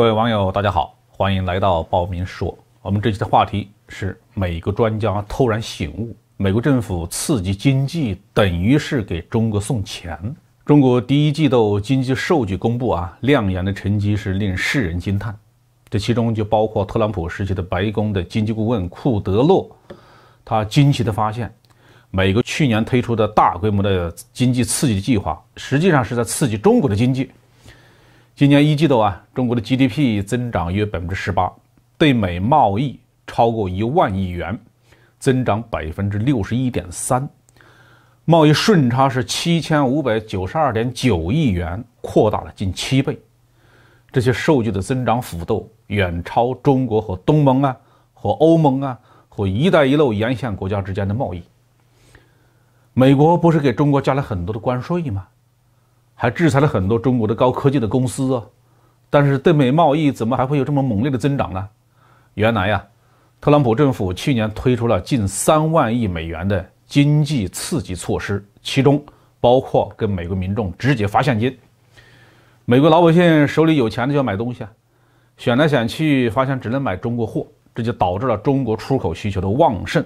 各位网友，大家好，欢迎来到报名说。我们这期的话题是：美国专家突然醒悟，美国政府刺激经济等于是给中国送钱。中国第一季度经济数据公布啊，亮眼的成绩是令世人惊叹。这其中就包括特朗普时期的白宫的经济顾问库德洛，他惊奇的发现，美国去年推出的大规模的经济刺激计划，实际上是在刺激中国的经济。今年一季度啊，中国的 GDP 增长约百分之十八，对美贸易超过一万亿元，增长百分之六十一点三，贸易顺差是七千五百九十二点九亿元，扩大了近七倍。这些数据的增长幅度远超中国和东盟啊，和欧盟啊，和“一带一路”沿线国家之间的贸易。美国不是给中国加了很多的关税吗？还制裁了很多中国的高科技的公司啊，但是对美贸易怎么还会有这么猛烈的增长呢？原来呀，特朗普政府去年推出了近三万亿美元的经济刺激措施，其中包括跟美国民众直接发现金。美国老百姓手里有钱的就要买东西啊，选来选去发现只能买中国货，这就导致了中国出口需求的旺盛，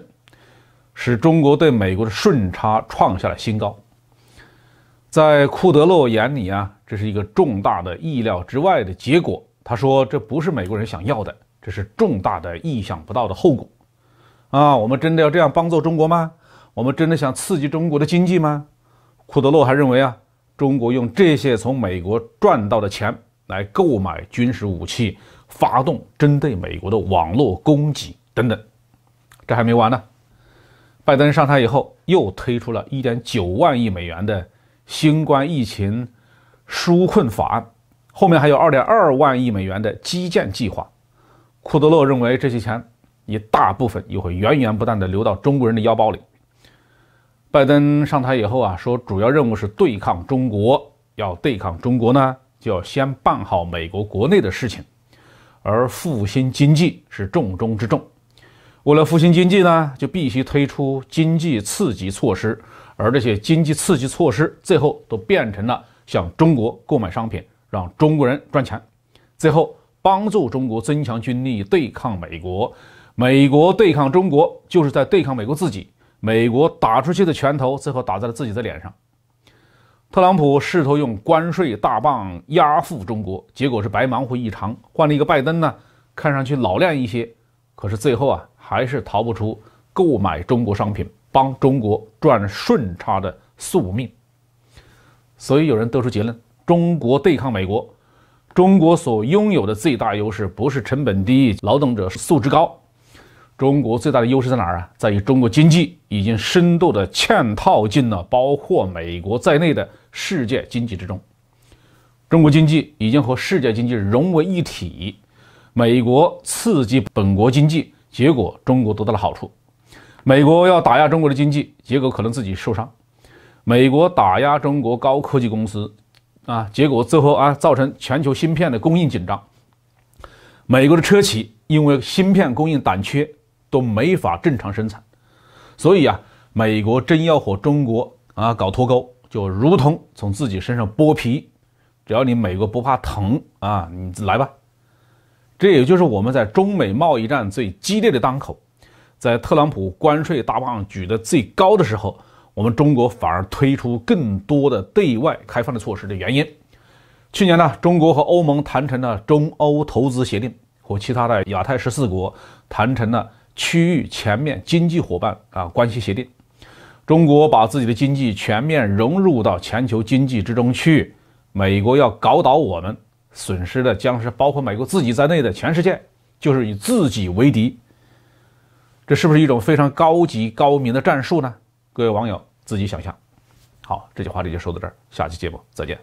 使中国对美国的顺差创下了新高。在库德洛眼里啊，这是一个重大的意料之外的结果。他说：“这不是美国人想要的，这是重大的意想不到的后果。”啊，我们真的要这样帮助中国吗？我们真的想刺激中国的经济吗？库德洛还认为啊，中国用这些从美国赚到的钱来购买军事武器、发动针对美国的网络攻击等等。这还没完呢，拜登上台以后又推出了一点九万亿美元的。新冠疫情纾困法案后面还有2.2万亿美元的基建计划，库德勒认为这些钱一大部分又会源源不断的流到中国人的腰包里。拜登上台以后啊，说主要任务是对抗中国，要对抗中国呢，就要先办好美国国内的事情，而复兴经济是重中之重。为了复兴经济呢，就必须推出经济刺激措施，而这些经济刺激措施最后都变成了向中国购买商品，让中国人赚钱，最后帮助中国增强军力对抗美国。美国对抗中国，就是在对抗美国自己。美国打出去的拳头，最后打在了自己的脸上。特朗普试图用关税大棒压服中国，结果是白忙活一场。换了一个拜登呢，看上去老练一些，可是最后啊。还是逃不出购买中国商品、帮中国赚顺差的宿命。所以有人得出结论：中国对抗美国，中国所拥有的最大优势不是成本低、劳动者素质高，中国最大的优势在哪儿啊？在于中国经济已经深度的嵌套进了包括美国在内的世界经济之中，中国经济已经和世界经济融为一体，美国刺激本国经济。结果中国得到了好处，美国要打压中国的经济，结果可能自己受伤。美国打压中国高科技公司，啊，结果最后啊，造成全球芯片的供应紧张。美国的车企因为芯片供应短缺，都没法正常生产。所以啊，美国真要和中国啊搞脱钩，就如同从自己身上剥皮，只要你美国不怕疼啊，你来吧。这也就是我们在中美贸易战最激烈的当口，在特朗普关税大棒举得最高的时候，我们中国反而推出更多的对外开放的措施的原因。去年呢，中国和欧盟谈成了中欧投资协定，和其他的亚太十四国谈成了区域全面经济伙伴啊关系协定。中国把自己的经济全面融入到全球经济之中去，美国要搞倒我们。损失的将是包括美国自己在内的全世界，就是与自己为敌。这是不是一种非常高级高明的战术呢？各位网友自己想象。好，这期话题就说到这儿，下期节目再见。